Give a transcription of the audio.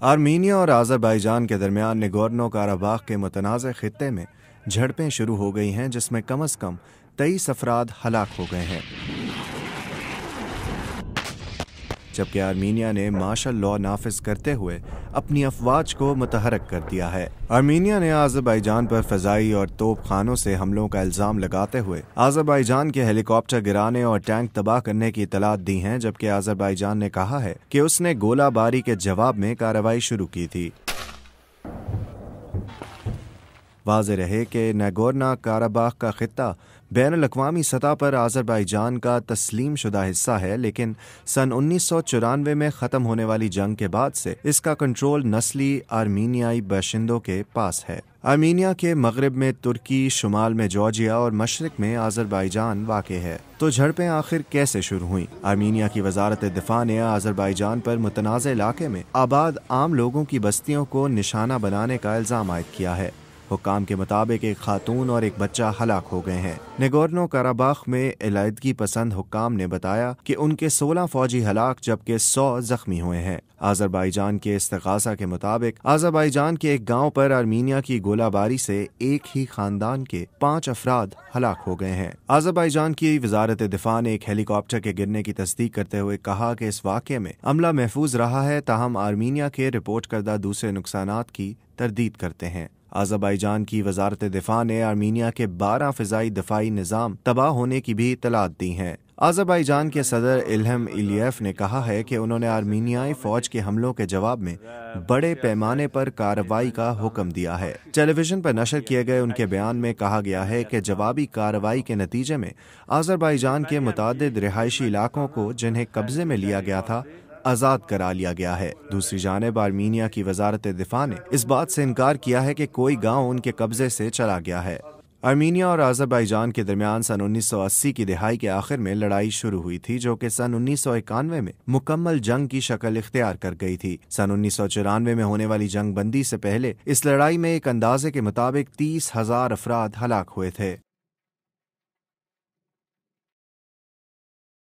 Armenia اور by بائیجان کے درمیان نگورنو کارا باغ کے متنازع خطے میں جھڑپیں شروع ہو گئی ہیں جس میں کم از کم تیئیس افراد ہلاک ہو گئے ہیں جبکہ آرمینیا نے مارشل لا نافذ کرتے ہوئے اپنی افواج کو متحرک کر دیا ہے آرمینیا نے آزمائی جان پر فضائی اور توپ خانوں سے حملوں کا الزام لگاتے ہوئے آزم جان کے ہیلی کاپٹر گرانے اور ٹینک تباہ کرنے کی اطلاع دی ہیں جبکہ آزبائی جان نے کہا ہے کہ اس نے گولہ باری کے جواب میں کاروائی شروع کی تھی واضح رہے کہ نیگورنا کاراباغ کا خطہ بین الاقوامی سطح پر آزر جان کا تسلیم شدہ حصہ ہے لیکن سن انیس سو چورانوے میں ختم ہونے والی جنگ کے بعد سے اس کا کنٹرول نسلی آرمینیائی باشندوں کے پاس ہے آرمینیا کے مغرب میں ترکی شمال میں جارجیا اور مشرق میں آزر جان واقع ہے تو جھڑپیں آخر کیسے شروع ہوئیں آرمینیا کی وزارت دفاع نے آزر جان پر متنازع علاقے میں آباد عام لوگوں کی بستیوں کو نشانہ بنانے کا الزام عائد کیا ہے حکام کے مطابق ایک خاتون اور ایک بچہ ہلاک ہو گئے ہیں نگورنو کاراباخ میں علیحدگی پسند حکام نے بتایا کہ ان کے سولہ فوجی ہلاک جبکہ سو زخمی ہوئے ہیں آذربائی جان کے استغاثہ کے مطابق آذربائی جان کے ایک گاؤں پر آرمینیا کی گولہ باری سے ایک ہی خاندان کے پانچ افراد ہلاک ہو گئے ہیں آذربائی جان کی وزارت دفاع نے ایک ہیلی کاپٹر کے گرنے کی تصدیق کرتے ہوئے کہا کہ اس واقعے میں عملہ محفوظ رہا ہے تاہم آرمینیا کے رپورٹ کردہ دوسرے نقصانات کی تردید کرتے ہیں آزابائی جان کی وزارت دفاع نے آرمینیا کے بارہ فضائی دفاعی نظام تباہ ہونے کی بھی اطلاعات دی ہیں آزبائی جان کے صدر الہم الیف نے کہا ہے کہ انہوں نے آرمینیائی فوج کے حملوں کے جواب میں بڑے پیمانے پر کارروائی کا حکم دیا ہے ٹیلی ویژن پر نشر کیے گئے ان کے بیان میں کہا گیا ہے کہ جوابی کارروائی کے نتیجے میں آزبائی جان کے متعدد رہائشی علاقوں کو جنہیں قبضے میں لیا گیا تھا آزاد کرا لیا گیا ہے دوسری جانب آرمینیا کی وزارت دفاع نے اس بات سے انکار کیا ہے کہ کوئی گاؤں ان کے قبضے سے چلا گیا ہے آرمینیا اور آزمائی جان کے درمیان سن انیس سو اسی کی دہائی کے آخر میں لڑائی شروع ہوئی تھی جو کہ سن انیس سو اکانوے میں مکمل جنگ کی شکل اختیار کر گئی تھی سن انیس سو چورانوے میں ہونے والی جنگ بندی سے پہلے اس لڑائی میں ایک اندازے کے مطابق تیس ہزار افراد ہلاک ہوئے تھے